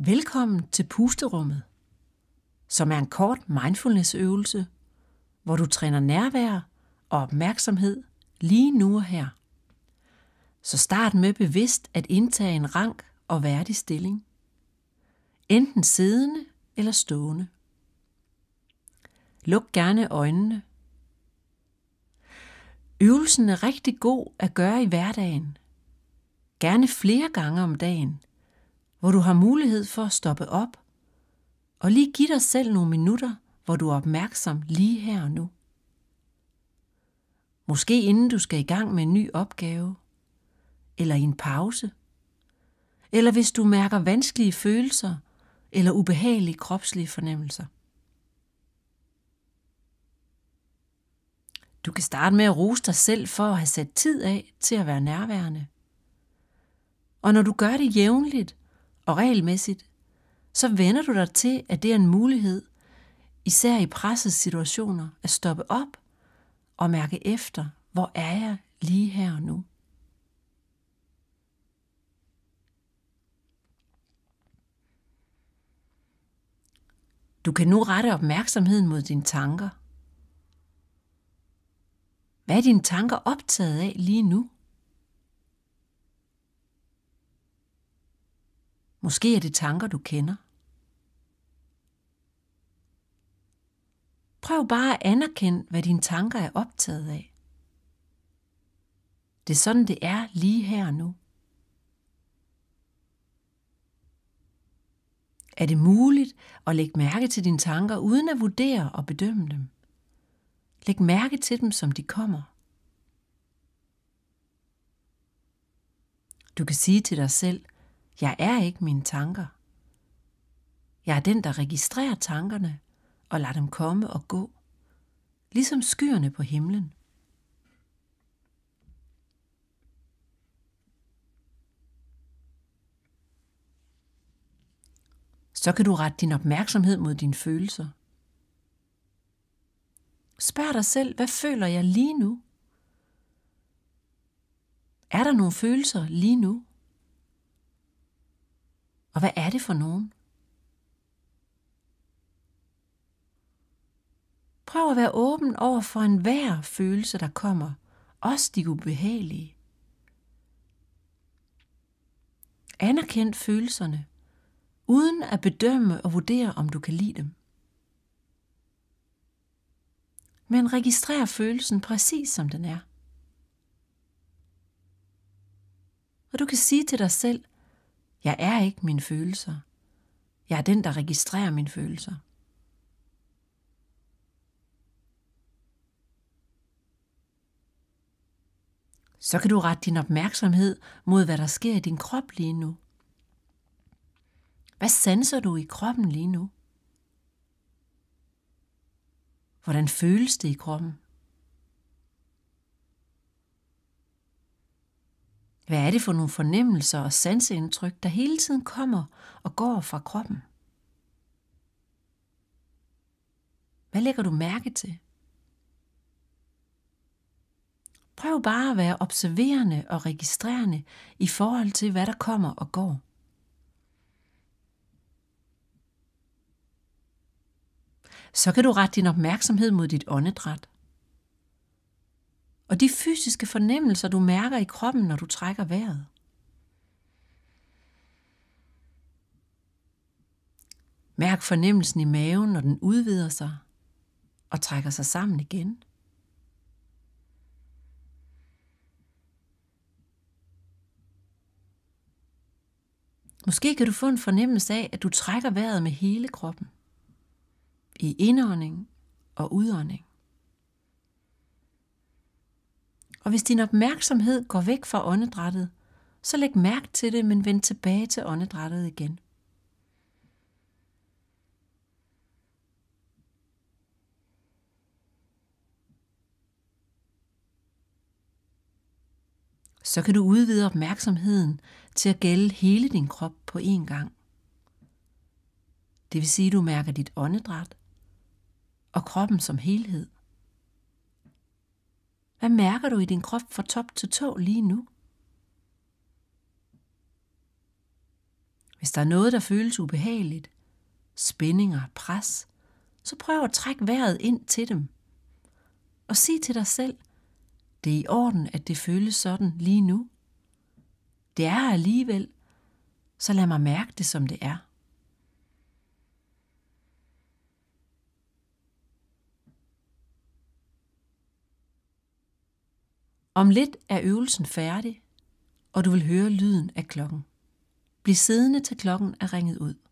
Velkommen til pusterummet, som er en kort mindfulnessøvelse, hvor du træner nærvær og opmærksomhed lige nu og her. Så start med bevidst at indtage en rank og værdig stilling. Enten siddende eller stående. Luk gerne øjnene. Øvelsen er rigtig god at gøre i hverdagen. Gerne flere gange om dagen – hvor du har mulighed for at stoppe op og lige give dig selv nogle minutter, hvor du er opmærksom lige her og nu. Måske inden du skal i gang med en ny opgave, eller i en pause, eller hvis du mærker vanskelige følelser eller ubehagelige kropslige fornemmelser. Du kan starte med at rose dig selv for at have sat tid af til at være nærværende. Og når du gør det jævnligt, og regelmæssigt, så vender du dig til, at det er en mulighed, især i pressede situationer, at stoppe op og mærke efter, hvor er jeg lige her og nu. Du kan nu rette opmærksomheden mod dine tanker. Hvad er dine tanker optaget af lige nu? Måske er det tanker, du kender. Prøv bare at anerkende, hvad dine tanker er optaget af. Det er sådan, det er lige her og nu. Er det muligt at lægge mærke til dine tanker, uden at vurdere og bedømme dem? Læg mærke til dem, som de kommer. Du kan sige til dig selv – jeg er ikke mine tanker. Jeg er den, der registrerer tankerne og lader dem komme og gå, ligesom skyerne på himlen. Så kan du rette din opmærksomhed mod dine følelser. Spørg dig selv, hvad føler jeg lige nu? Er der nogle følelser lige nu, og hvad er det for nogen? Prøv at være åben over for enhver følelse, der kommer, også de ubehagelige. Anerkend følelserne, uden at bedømme og vurdere, om du kan lide dem. Men registrer følelsen præcis som den er. Og du kan sige til dig selv, jeg er ikke mine følelser. Jeg er den, der registrerer mine følelser. Så kan du rette din opmærksomhed mod, hvad der sker i din krop lige nu. Hvad sanser du i kroppen lige nu? Hvordan føles det i kroppen? Hvad er det for nogle fornemmelser og sanseindtryk, der hele tiden kommer og går fra kroppen? Hvad lægger du mærke til? Prøv bare at være observerende og registrerende i forhold til, hvad der kommer og går. Så kan du rette din opmærksomhed mod dit åndedræt og de fysiske fornemmelser, du mærker i kroppen, når du trækker vejret. Mærk fornemmelsen i maven, når den udvider sig og trækker sig sammen igen. Måske kan du få en fornemmelse af, at du trækker vejret med hele kroppen. I indånding og udånding. Og hvis din opmærksomhed går væk fra åndedrættet, så læg mærke til det, men vend tilbage til åndedrættet igen. Så kan du udvide opmærksomheden til at gælde hele din krop på én gang. Det vil sige, at du mærker dit åndedræt og kroppen som helhed. Hvad mærker du i din krop fra top til tå lige nu? Hvis der er noget, der føles ubehageligt, spændinger, pres, så prøv at trække vejret ind til dem. Og sig til dig selv, det er i orden, at det føles sådan lige nu. Det er alligevel, så lad mig mærke det, som det er. Om lidt er øvelsen færdig, og du vil høre lyden af klokken. Bliv siddende til klokken er ringet ud.